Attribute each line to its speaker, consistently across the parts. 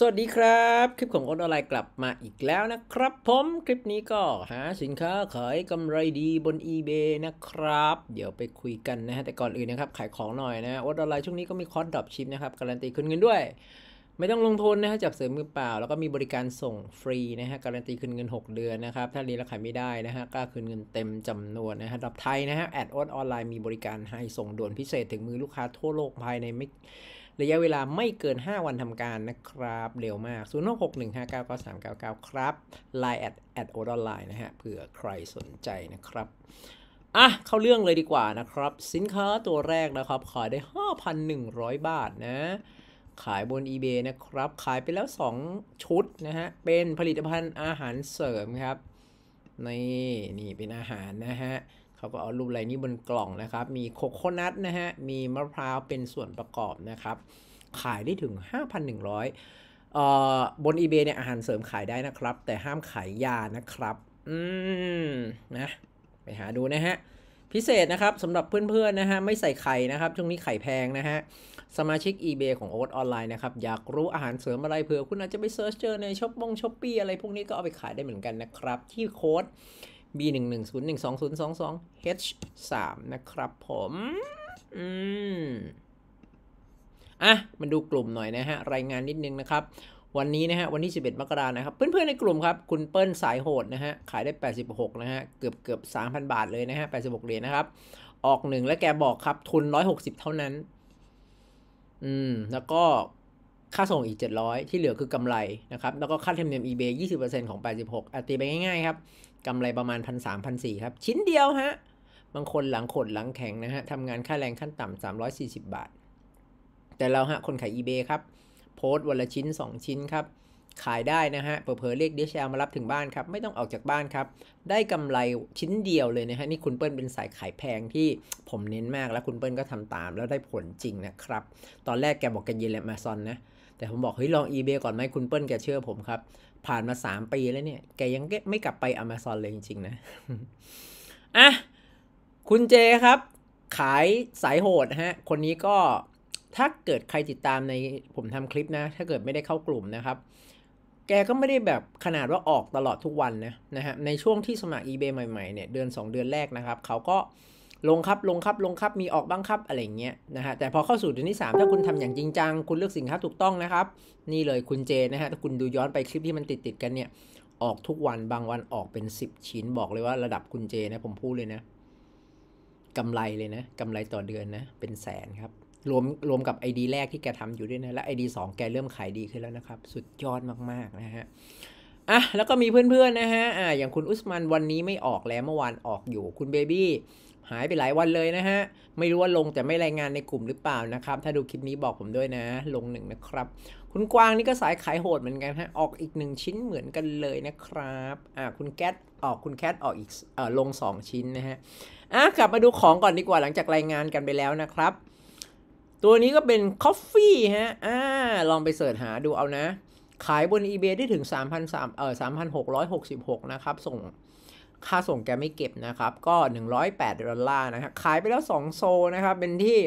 Speaker 1: สวัสดีครับ คลิปของโอนออนไลน์กลับมาอีกแล้วนะครับ ผมคลิปนี้ก็หาสินค้าขายกำไรดีบน eBay นะครับ เดี๋ยวไปคุยกันนะฮะแต่ก่อนอื่นนะครับขายของหน่อยนะโอนออนไลน์ช่วงนี้ก็มีคอร์สดรอปชิปนะครับการันตีคืนเงินด้วย ไม่ต้องลงทุนนะฮะจับเสริมมือเปล่า แล้วก็มีบริการส่งฟรีนะฮะการันตีคืนเงิน 6เดือนนะครับถ้าเรียนแล้วขายไม่ได้นะฮะก็คืนเงินเต็มจำนวนนะฮะดรอปไทยนะฮะแอดโอออนไลน์มีบริการให้ส่งด่วนพิเศษถึงมือลูกค้าทั่วโลกภายในไม่ระยะเวลาไม่เกิน 5 วันทำการนะครับเร็วมาก 0 6 1 5 9 9 3 9 9 ครับ Line at at o d o n l i n e นะฮะเผื่อใครสนใจนะครับ อ่ะเข้าเรื่องเลยดีกว่านะครับสินค้าตัวแรกนะครับขายได้ 5,100 บาทนะ ขายบน eBay นะครับ ขายไปแล้ว 2 ชุดนะฮะเป็นผลิตภัณฑ์อาหารเสริมครับ นี่นี่เป็นอาหารนะฮะเขาก็เอารูปอะไรนี้บนกล่องนะครับ มีโคโคนัทนะฮะ มีมะพร้าวเป็นส่วนประกอบนะครับ ขายได้ถึง 5,100เอ่อ บน eBay เนี่ยอาหารเสริมขายได้นะครับ แต่ห้ามขายยานะครับ อืม นะ ไปหาดูนะฮะ พิเศษนะครับสำหรับเพื่อนๆนะฮะ ไม่ใส่ไข่นะครับ ช่วงนี้ไข่แพงนะฮะ สมาชิก eBay ของโอ๊ตออนไลน์นะครับ อยากรู้อาหารเสริมอะไรเผื่อคุณอาจจะไปเซิร์ชเจอในช็อปบงช็อปปี้อะไร พวกนี้ก็เอาไปขายได้เหมือนกันนะครับที่โค้ด b 1 1 0 1 2 0 2 2 h 3นะครับ ผม อืมอ่ะ มาดูกลุ่มหน่อยนะฮะ รายงานนิดนึงนะครับ วันนี้นะฮะ วันที่11มกรานะครับ เพื่อนๆในกลุ่มครับ คุณเปิ้ลสายโหดนะฮะ ขายได้ 86 นะฮะ เกือบเกือบ3,000 บาทเลยนะฮะ 86เหรียญนะครับ ออกหนึ่งและแกบอกครับ ทุน 160 เท่านั้น อืม แล้วก็ค่าส่งอีก700 ที่เหลือคือกำไรนะครับ แล้วก็ค่าธรรมเนียม eBay 20%ของ86อาะตีไปง่ายๆครับกำไรประมาณพันสามพันสี่ครับ ชิ้นเดียวฮะ บางคนหลังขดหลังแข็งนะฮะทำงานค่าแรงขั้นต่ำสามร้อยสี่สิบบาท แต่เราฮะคนขาย eBay ครับ โพสต์วันละชิ้นสองชิ้นครับ ขายได้นะฮะเผลอๆเรียกเดชแอลมารับถึงบ้านครับ ไม่ต้องออกจากบ้านครับ ได้กำไรชิ้นเดียวเลยนะฮะ นี่คุณเปิ้ลเป็นสายขายแพงที่ผมเน้นมากแล้วคุณเปิ้ลก็ทำตามแล้วได้ผลจริงนะครับตอนแรกแกบอกกันเย็นแลมาซอนนะแต่ผมบอกเฮ้ยลอง eBay ก่อนไหมคุณเปิ้ลแกเชื่อผมครับผ่านมาสามปีแล้วเนี่ยแกยังไม่กลับไปอเมซอนเลยจริง ๆนะ อ่ะคุณเจครับ ขายสายโหดฮะคนนี้ก็ถ้าเกิดใครติดตามในผมทำคลิปนะ ถ้าเกิดไม่ได้เข้ากลุ่มนะครับ แกก็ไม่ได้แบบขนาดว่าออกตลอดทุกวันนะนะฮะในช่วงที่สมัคร eBay ใหม่ๆ เนี่ย เดือน 2 เดือนแรกนะครับเขาก็ลงครับ ลงครับ ลงครับมีออกบ้างครับอะไรเงี้ยนะฮะแต่พอเข้าสู่เดือนที่3ถ้าคุณทำอย่างจริงจังคุณเลือกสินค้าถูกต้องนะครับ นี่เลยคุณเจนะฮะถ้าคุณดูย้อนไปคลิปที่มันติดติดกันเนี่ยออกทุกวันบางวันออกเป็น 10 ชิ้นบอกเลยว่าระดับคุณเจนะ ผมพูดเลยนะกำไรเลยนะกำไรต่อเดือนนะเป็นแสนครับรวมรวมกับไอียแรกที่แกทำอยู่ด้วยนะและไอสองแกเริ่มขายดีขึ้นแล้วนะครับสุดยอดมากๆนะฮะอ่ะแล้วก็มีเพื่อนๆนะฮะอ่าอย่างคุณอุสมันวันนี้ไม่ออกแล้วเมื่อวานออกอยู่คุณเบบี้หายไปหลายวันเลยนะฮะ ไม่รู้ว่าลงแต่ไม่รายงานในกลุ่มหรือเปล่านะครับ ถ้าดูคลิปนี้บอกผมด้วยนะ ลงหนึ่งนะครับ คุณกวางนี่ก็สายขายโหดเหมือนกันฮะ ออกอีกหนึ่งชิ้นเหมือนกันเลยนะครับ อ่า คุณแคทออกคุณแคทออกอีก เอ่อ ลง 2 ชิ้นนะฮะ อ่ะ กลับมาดูของก่อนดีกว่าหลังจากรายงานกันไปแล้วนะครับ ตัวนี้ก็เป็นคอฟฟี่ฮะ อ่า ลองไปเสิร์ชหาดูเอานะ ขายบน eBay ได้ถึง3 3เอ่อ3,666นะครับ ส่งค่าส่งแกไม่เก็บนะครับก็ 108ดอลลาร์นะครับขายไปแล้ว 2 โซ นะครับเป็นที่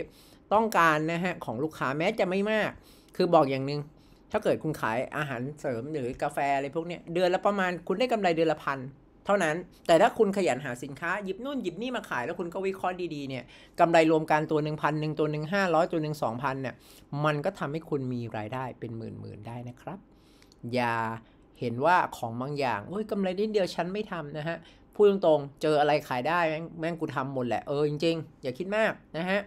Speaker 1: ต้องการนะฮะของลูกค้าแม้จะไม่มาก คือบอกอย่างหนึง่งถ้าเกิดคุณขายอาหารเสริมหรือกาแฟอะไรพวกนี้เดือนละประมาณคุณได้กำไรเดือนละพันเท่านั้น แต่ถ้าคุณขยันหาสินค้าหยิบนู่นหยิบนี่มาขายแล้วคุณก็วิเคราะห์ดีๆเนี่ยกำไรรวมกันตัวหนึ่งพันหนึ่งตัวหนึ่งห้าร้อยตัวหนึ่งสองพันเนี่ยมันก็ทำให้คุณมีรายได้เป็นหมื่นๆได้นะครับ อย่าเห็นว่าของบางอย่างโอ้ยกำไรนิดเดียวฉันไม่ทำนะฮะพูดตรงๆ เจออะไรขายได้แม่งกูทำหมดแหละ เออจริงๆอย่าคิดมากนะฮะ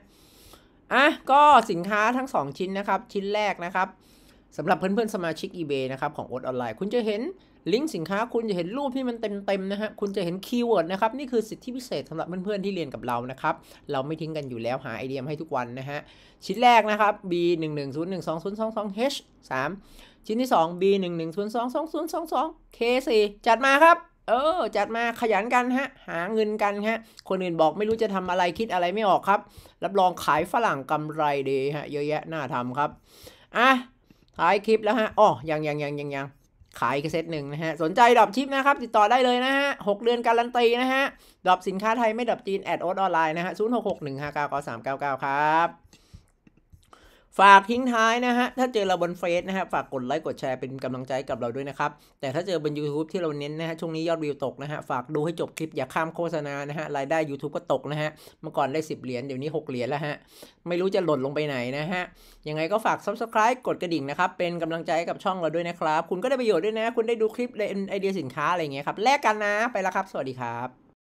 Speaker 1: อ่ะก็สินค้าทั้ง 2 ชิ้นนะครับชิ้นแรกนะครับสำหรับเพื่อนๆสมาชิก eBay นะครับของโอดออนไลน์ คุณจะเห็นลิงก์สินค้าคุณจะเห็นรูปที่มันเต็มๆนะฮะคุณจะเห็นคีย์เวิร์ดนะครับนี่คือสิทธิพิเศษสำหรับเพื่อนๆที่เรียนกับเรานะครับ เราไม่ทิ้งกันอยู่แล้วหาไอเดียมให้ทุกวันนะฮะชิ้นแรกนะครับ B 1 1 0 1 2 0 2 2 H 3ชิ้นที่ 2 B 1 1 0 2 2 0 2 2 K 4จัดมาครับเออ จัดมาขยันกันฮะ หาเงินกันฮะ คนอื่นบอกไม่รู้จะทำอะไรคิดอะไรไม่ออกครับ รับรองขายฝรั่งกำไรเดฮะ เยอะแยะน่าทำครับ อ่ะ ท้ายคลิปแล้วฮะ อ๋อ ยังยังยังยังยังขายกระเซ็ตหนึ่งนะฮะ สนใจดรอปชิปนะครับ ติดต่อได้เลยนะฮะ หกเดือนการันตีนะฮะดรอปสินค้าไทยไม่ดรอปจีน แอดโอดออนไลน์นะฮะศูนย์หกหกหนึ่งห้าเก้าเก้าสามเก้าเก้าครับฝากทิ้งท้ายนะฮะ ถ้าเจอเราบนเฟซนะฮะ ฝากกดไลค์กดแชร์เป็นกำลังใจกับเราด้วยนะครับ แต่ถ้าเจอบน YouTube ที่เราเน้นนะฮะ ช่วงนี้ยอดวิวตกนะฮะ ฝากดูให้จบคลิปอย่าข้ามโฆษณานะฮะ รายได้ YouTube ก็ตกนะฮะ เมื่อก่อนได้ 10 เหรียญเดี๋ยวนี้ 6 เหรียญแล้วฮะ ไม่รู้จะหล่นลงไปไหนนะฮะ ยังไงก็ฝาก Subscribe กดกระดิ่งนะครับ เป็นกำลังใจกับช่องเราด้วยนะครับ คุณก็ได้ประโยชน์ด้วยนะ คุณได้ดูคลิปไอเดียสินค้าอะไรเงี้ยครับ แลกกันนะ ไปแล้วครับ สวัสดีครับ